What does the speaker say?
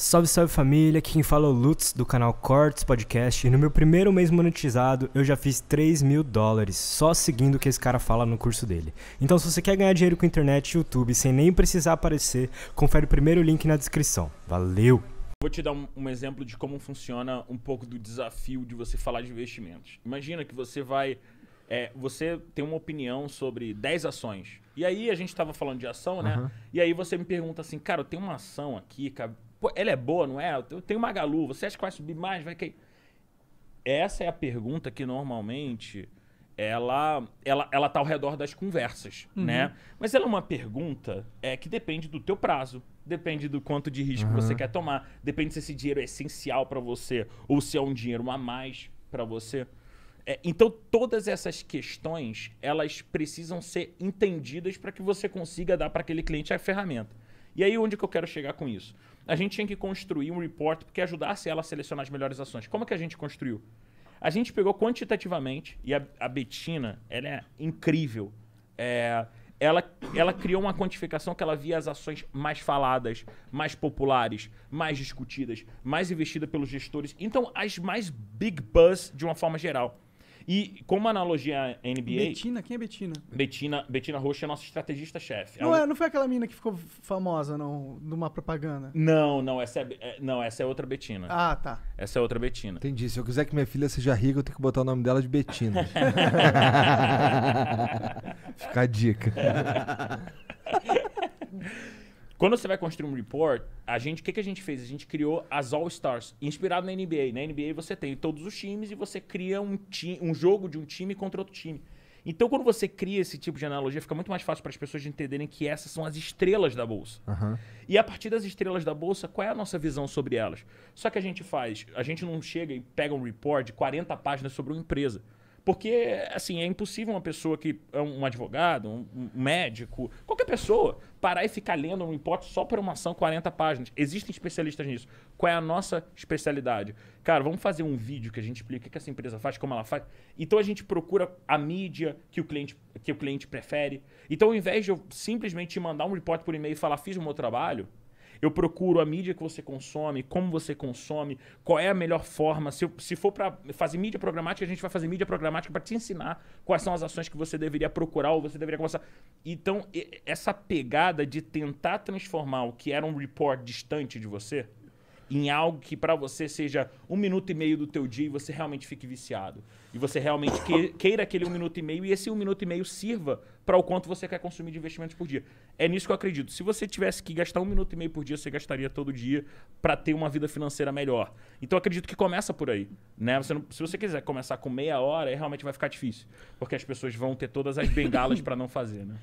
Salve, salve família, aqui quem fala é o Lutz do canal Cortes Podcast e no meu primeiro mês monetizado eu já fiz 3 mil dólares só seguindo o que esse cara fala no curso dele. Então se você quer ganhar dinheiro com internet e YouTube sem nem precisar aparecer, confere o primeiro link na descrição. Valeu! Vou te dar um, um exemplo de como funciona um pouco do desafio de você falar de investimentos. Imagina que você vai é, você tem uma opinião sobre 10 ações. E aí a gente estava falando de ação, né? Uhum. E aí você me pergunta assim, cara, tem uma ação aqui, cara. Pô, ela é boa, não é? Eu tenho Magalu, você acha que vai subir mais? Vai cair? Essa é a pergunta que normalmente ela ela ela tá ao redor das conversas, uhum. né? Mas ela é uma pergunta é que depende do teu prazo, depende do quanto de risco uhum. você quer tomar, depende se esse dinheiro é essencial para você ou se é um dinheiro a mais para você. É, então, todas essas questões, elas precisam ser entendidas para que você consiga dar para aquele cliente a ferramenta. E aí, onde que eu quero chegar com isso? A gente tinha que construir um report que ajudasse ela a selecionar as melhores ações. Como que a gente construiu? A gente pegou quantitativamente, e a, a Betina, ela é incrível. É, ela, ela criou uma quantificação que ela via as ações mais faladas, mais populares, mais discutidas, mais investidas pelos gestores. Então, as mais big buzz de uma forma geral. E como analogia NBA. Betina, quem é Betina? Betina, Betina Rocha é nossa estrategista-chefe. É não, é, não foi aquela mina que ficou famosa, não, numa propaganda. Não, não, essa é, é, não, essa é outra Betina. Ah, tá. Essa é outra Betina. Entendi. Se eu quiser que minha filha seja rica, eu tenho que botar o nome dela de Betina. Fica a dica. Quando você vai construir um report, a gente, o que, que a gente fez? A gente criou as All Stars, inspirado na NBA. Na NBA você tem todos os times e você cria um, ti, um jogo de um time contra outro time. Então, quando você cria esse tipo de analogia, fica muito mais fácil para as pessoas entenderem que essas são as estrelas da bolsa. Uhum. E a partir das estrelas da bolsa, qual é a nossa visão sobre elas? Só que a gente faz, a gente não chega e pega um report de 40 páginas sobre uma empresa. Porque, assim, é impossível uma pessoa que é um advogado, um médico, qualquer pessoa, parar e ficar lendo um hipótese só para uma ação 40 páginas. Existem especialistas nisso. Qual é a nossa especialidade? Cara, vamos fazer um vídeo que a gente explica o que essa empresa faz, como ela faz. Então a gente procura a mídia que o cliente, que o cliente prefere. Então, ao invés de eu simplesmente mandar um report por e-mail e falar, fiz o meu trabalho, eu procuro a mídia que você consome, como você consome, qual é a melhor forma. Se, se for para fazer mídia programática, a gente vai fazer mídia programática para te ensinar quais são as ações que você deveria procurar ou você deveria começar. Então, essa pegada de tentar transformar o que era um report distante de você, em algo que para você seja um minuto e meio do teu dia e você realmente fique viciado. E você realmente queira aquele um minuto e meio e esse um minuto e meio sirva para o quanto você quer consumir de investimentos por dia. É nisso que eu acredito. Se você tivesse que gastar um minuto e meio por dia, você gastaria todo dia para ter uma vida financeira melhor. Então eu acredito que começa por aí. Né? Você não, se você quiser começar com meia hora, realmente vai ficar difícil. Porque as pessoas vão ter todas as bengalas para não fazer. Né?